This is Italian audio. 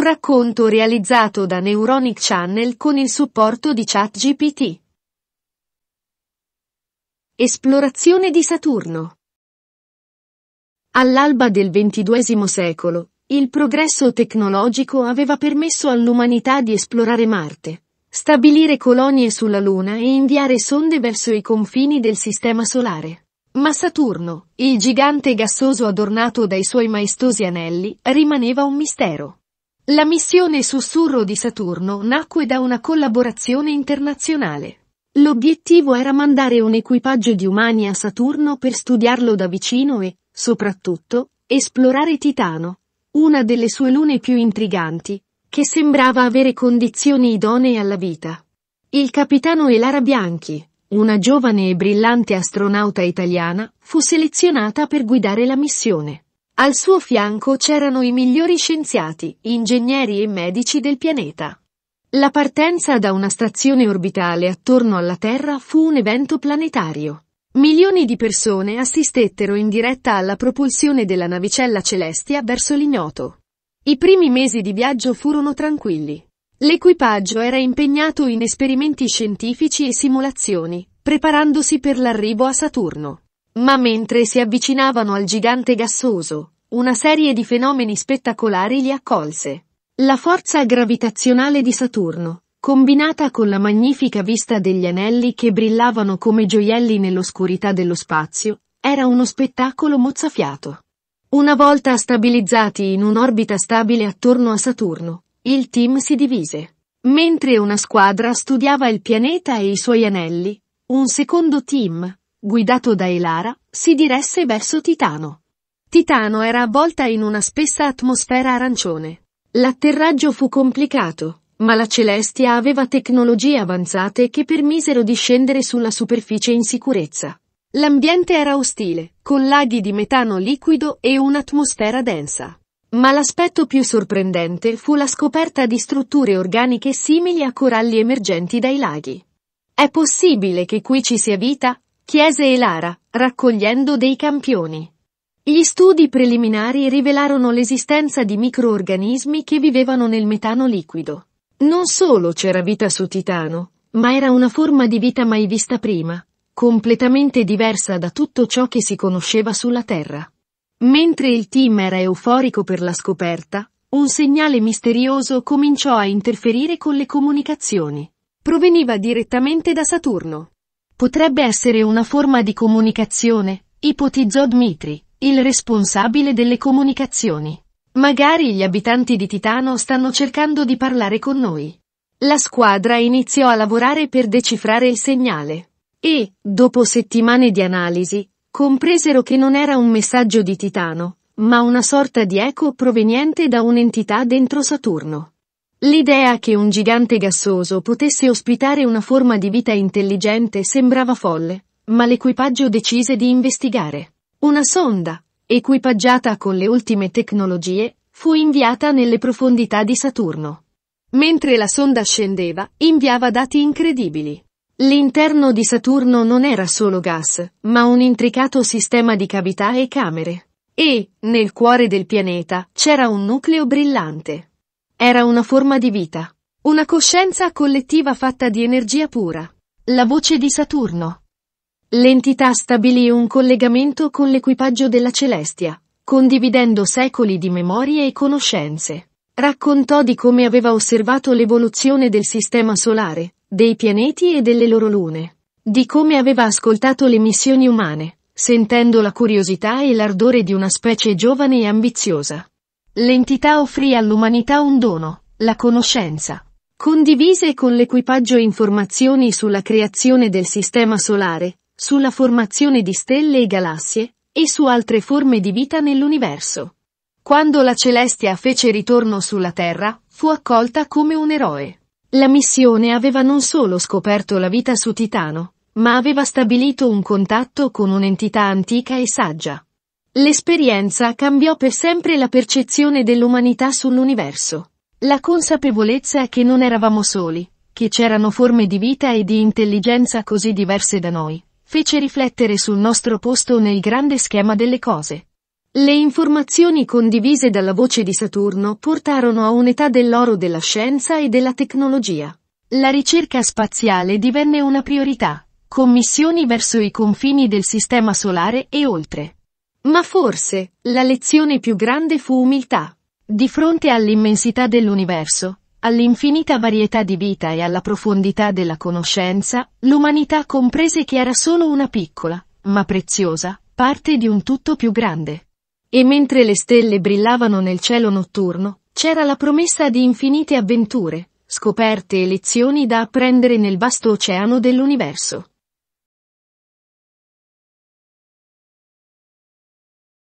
un racconto realizzato da Neuronic Channel con il supporto di ChatGPT. Esplorazione di Saturno All'alba del XXII secolo, il progresso tecnologico aveva permesso all'umanità di esplorare Marte, stabilire colonie sulla Luna e inviare sonde verso i confini del Sistema Solare. Ma Saturno, il gigante gassoso adornato dai suoi maestosi anelli, rimaneva un mistero. La missione Sussurro di Saturno nacque da una collaborazione internazionale. L'obiettivo era mandare un equipaggio di umani a Saturno per studiarlo da vicino e, soprattutto, esplorare Titano, una delle sue lune più intriganti, che sembrava avere condizioni idonee alla vita. Il capitano Elara Bianchi, una giovane e brillante astronauta italiana, fu selezionata per guidare la missione. Al suo fianco c'erano i migliori scienziati, ingegneri e medici del pianeta. La partenza da una stazione orbitale attorno alla Terra fu un evento planetario. Milioni di persone assistettero in diretta alla propulsione della navicella Celestia verso l'ignoto. I primi mesi di viaggio furono tranquilli. L'equipaggio era impegnato in esperimenti scientifici e simulazioni, preparandosi per l'arrivo a Saturno. Ma mentre si avvicinavano al gigante gassoso, una serie di fenomeni spettacolari li accolse. La forza gravitazionale di Saturno, combinata con la magnifica vista degli anelli che brillavano come gioielli nell'oscurità dello spazio, era uno spettacolo mozzafiato. Una volta stabilizzati in un'orbita stabile attorno a Saturno, il team si divise. Mentre una squadra studiava il pianeta e i suoi anelli, un secondo team, guidato da Elara, si diresse verso Titano. Titano era avvolta in una spessa atmosfera arancione. L'atterraggio fu complicato, ma la Celestia aveva tecnologie avanzate che permisero di scendere sulla superficie in sicurezza. L'ambiente era ostile, con laghi di metano liquido e un'atmosfera densa. Ma l'aspetto più sorprendente fu la scoperta di strutture organiche simili a coralli emergenti dai laghi. È possibile che qui ci sia vita, Chiese Elara, raccogliendo dei campioni. Gli studi preliminari rivelarono l'esistenza di microorganismi che vivevano nel metano liquido. Non solo c'era vita su Titano, ma era una forma di vita mai vista prima, completamente diversa da tutto ciò che si conosceva sulla Terra. Mentre il team era euforico per la scoperta, un segnale misterioso cominciò a interferire con le comunicazioni. Proveniva direttamente da Saturno. Potrebbe essere una forma di comunicazione, ipotizzò Dmitri, il responsabile delle comunicazioni. Magari gli abitanti di Titano stanno cercando di parlare con noi. La squadra iniziò a lavorare per decifrare il segnale. E, dopo settimane di analisi, compresero che non era un messaggio di Titano, ma una sorta di eco proveniente da un'entità dentro Saturno. L'idea che un gigante gassoso potesse ospitare una forma di vita intelligente sembrava folle, ma l'equipaggio decise di investigare. Una sonda, equipaggiata con le ultime tecnologie, fu inviata nelle profondità di Saturno. Mentre la sonda scendeva, inviava dati incredibili. L'interno di Saturno non era solo gas, ma un intricato sistema di cavità e camere. E, nel cuore del pianeta, c'era un nucleo brillante. Era una forma di vita. Una coscienza collettiva fatta di energia pura. La voce di Saturno. L'entità stabilì un collegamento con l'equipaggio della Celestia, condividendo secoli di memorie e conoscenze. Raccontò di come aveva osservato l'evoluzione del sistema solare, dei pianeti e delle loro lune, di come aveva ascoltato le missioni umane, sentendo la curiosità e l'ardore di una specie giovane e ambiziosa. L'entità offrì all'umanità un dono, la conoscenza. Condivise con l'equipaggio informazioni sulla creazione del Sistema Solare, sulla formazione di stelle e galassie, e su altre forme di vita nell'universo. Quando la Celestia fece ritorno sulla Terra, fu accolta come un eroe. La missione aveva non solo scoperto la vita su Titano, ma aveva stabilito un contatto con un'entità antica e saggia. L'esperienza cambiò per sempre la percezione dell'umanità sull'universo. La consapevolezza che non eravamo soli, che c'erano forme di vita e di intelligenza così diverse da noi, fece riflettere sul nostro posto nel grande schema delle cose. Le informazioni condivise dalla voce di Saturno portarono a un'età dell'oro della scienza e della tecnologia. La ricerca spaziale divenne una priorità, con missioni verso i confini del Sistema Solare e oltre. Ma forse la lezione più grande fu umiltà. Di fronte all'immensità dell'universo, all'infinita varietà di vita e alla profondità della conoscenza, l'umanità comprese che era solo una piccola, ma preziosa, parte di un tutto più grande. E mentre le stelle brillavano nel cielo notturno, c'era la promessa di infinite avventure, scoperte e lezioni da apprendere nel vasto oceano dell'universo.